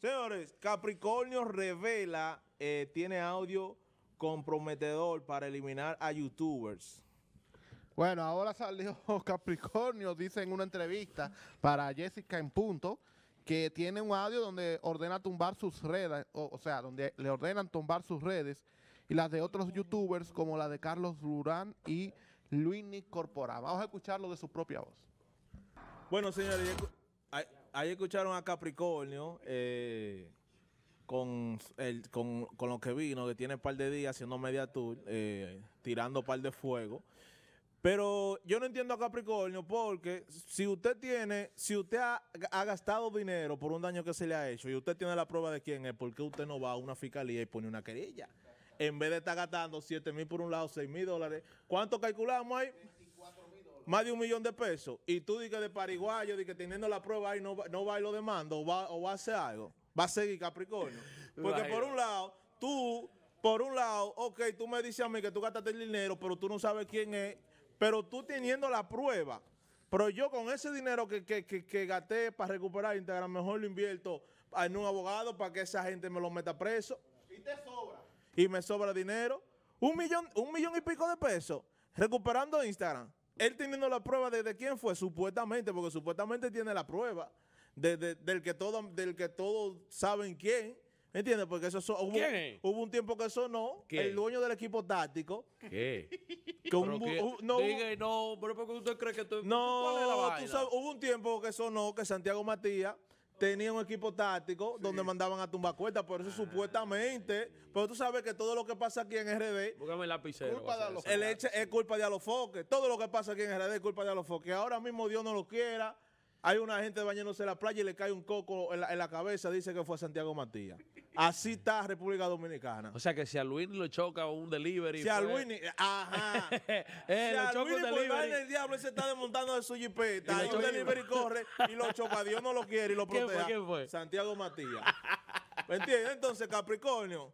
Señores, Capricornio revela, eh, tiene audio comprometedor para eliminar a youtubers. Bueno, ahora salió Capricornio, dice en una entrevista para Jessica en Punto, que tiene un audio donde ordena tumbar sus redes, o, sea, donde le ordenan tumbar sus redes y las de otros youtubers como la de Carlos Durán y Luini Corpora. Vamos a escucharlo de su propia voz. Bueno, señores, ahí escucharon a Capricornio eh, con, el, con, lo que vino, que tiene un par de días haciendo media tour, eh, tirando par de fuego. Pero yo no entiendo a Capricornio porque si usted tiene, si usted ha, gastado dinero por un daño que se le ha hecho y usted tiene la prueba de quién es, ¿por qué usted no va a una fiscalía y pone una querella? En vez de estar gastando 7 mil por un lado, 6 mil dólares, ¿cuánto calculamos ahí? más de un millón de pesos y tú dices de pariguayo, de que teniendo la prueba ahí no, no va y lo de o va, o va a hacer algo, va a seguir Capricornio. Porque por un lado, tú, por un lado, ok, tú me dices a mí que tú gastaste el dinero, pero tú no sabes quién es, pero tú teniendo la prueba, pero yo con ese dinero que, que, que, que gasté para recuperar Instagram, mejor lo invierto en un abogado para que esa gente me lo meta preso. Y te sobra. Y me sobra dinero. Un millón, un millón y pico de pesos recuperando Instagram él teniendo la prueba de, quién fue, supuestamente, porque supuestamente tiene la prueba de, del que todo, del que todos saben quién. ¿Entiendes? Porque eso, hubo, hubo un tiempo que eso no. El dueño del equipo táctico. ¿Qué? Que no, no, pero porque usted cree que tú. No, Tú sabes, hubo un tiempo que eso no, que Santiago Matías tenía un equipo táctico donde mandaban a tumbar cuerdas. por eso ah. supuestamente, pero tú sabes que todo lo que pasa aquí en RD Búscame el lapicero, culpa de los, el hecho, es culpa de Alofoque, todo lo que pasa aquí en RD es culpa de Alofoque, ahora mismo Dios no lo quiera, hay una gente bañándose en la playa y le cae un coco en la, cabeza, dice que fue Santiago Matías. Así está República Dominicana. O sea que si a Luis lo choca un delivery. Si a pues, Luis. Eh, ajá. Eh, si a Luis un delivery. el diablo se está desmontando de su jipeta y, un delivery corre y lo choca. Dios no lo quiere y lo protege. ¿Quién fue? Santiago Matías. ¿Me entiendes? Entonces, Capricornio.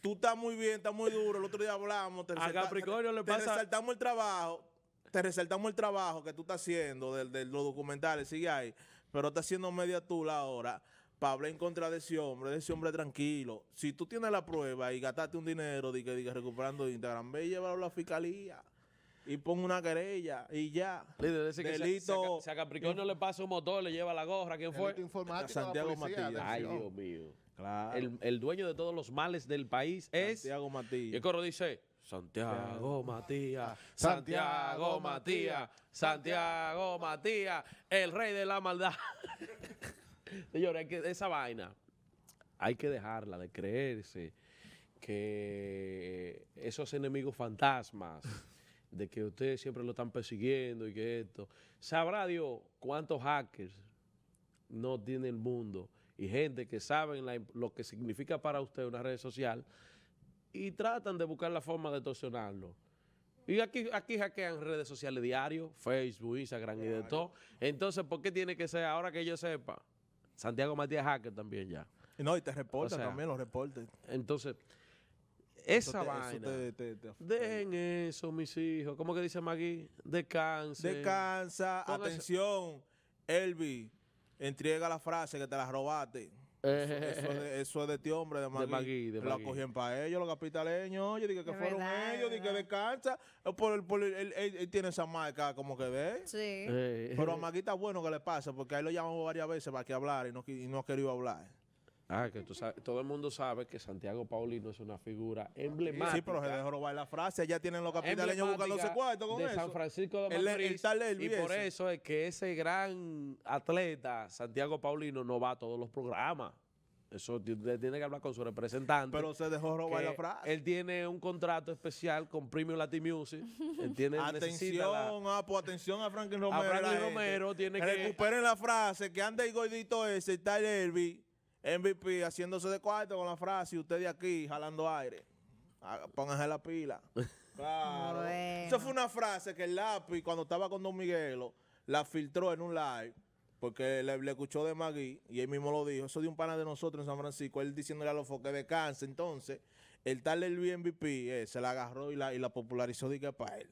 Tú estás muy bien, estás muy duro. El otro día hablamos. Te a Capricornio le pasa. Te saltamos el trabajo te resaltamos el trabajo que tú estás haciendo de, los documentales, sigue ahí, pero estás haciendo media tú la hora para hablar en contra de ese hombre, de ese hombre tranquilo. Si tú tienes la prueba y gastaste un dinero de que, de recuperando Instagram, ve y llévalo a la fiscalía y pon una querella y ya. Líder, dice que si a, Capricornio le pasa un motor, le lleva la gorra, ¿quién fue? A Santiago Matías. Ay, Dios mío. El, dueño de todos los males del país es... Santiago Matías. Y el coro dice... Ah, Santiago Matías, Santiago Matías, Santiago Matías, el rey de la maldad. Señores, esa vaina hay que dejarla de creerse que esos enemigos fantasmas, de que ustedes siempre lo están persiguiendo y que esto. Sabrá Dios cuántos hackers no tiene el mundo y gente que sabe lo que significa para usted una red social y tratan de buscar la forma de torsionarlo. Y aquí, aquí hackean redes sociales diarios, Facebook, Instagram y de todo. Entonces, ¿por qué tiene que ser ahora que yo sepa? Santiago Matías Hacker también ya. No, y te reportan también los reportes. Entonces, esa dejen eso, mis hijos. ¿Cómo que dice Magui? descansa Descansa. Atención, Elvi. Entrega la frase que te la robaste. Eh. eso, es de ti, hombre, de Magui. De Magui, Lo cogían para ellos, los capitaleños. Yo dije que, fueron ellos, dije que descansa. Eh, por, el, él, tiene esa marca como que ve. Sí. Eh. Pero a Magui está bueno que le pase, porque ahí lo llamó varias veces para que hablar y no ha querido hablar. Ah, que tú sabes, todo el mundo sabe que Santiago Paulino es una figura emblemática. Sí, pero se dejó robar la frase, allá tienen los capitaleños ese cuarto con de San Francisco de Macorís. y por eso es que ese gran atleta, Santiago Paulino, no va a todos los programas. Eso tiene que hablar con su representante. Pero se dejó robar la frase. Él tiene un contrato especial con Premium Latin Music. Él tiene, atención, la, ah, pues atención a Franklin Romero. Franklin Romero tiene que. Recuperen la frase que anda el gordito ese, está el Herbie. MVP haciéndose de cuarto con la frase, usted de aquí jalando aire. Póngase ah, Pónganse la pila. Claro. Eso fue una frase que el lápiz, cuando estaba con Don Miguelo, la filtró en un live, porque le, escuchó de Magui, y él mismo lo dijo. Eso de un pana de nosotros en San Francisco, él diciéndole a los foques de Entonces, el tal Luis MVP eh, se la agarró y la, y la popularizó, diga para él.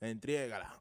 Entriégala.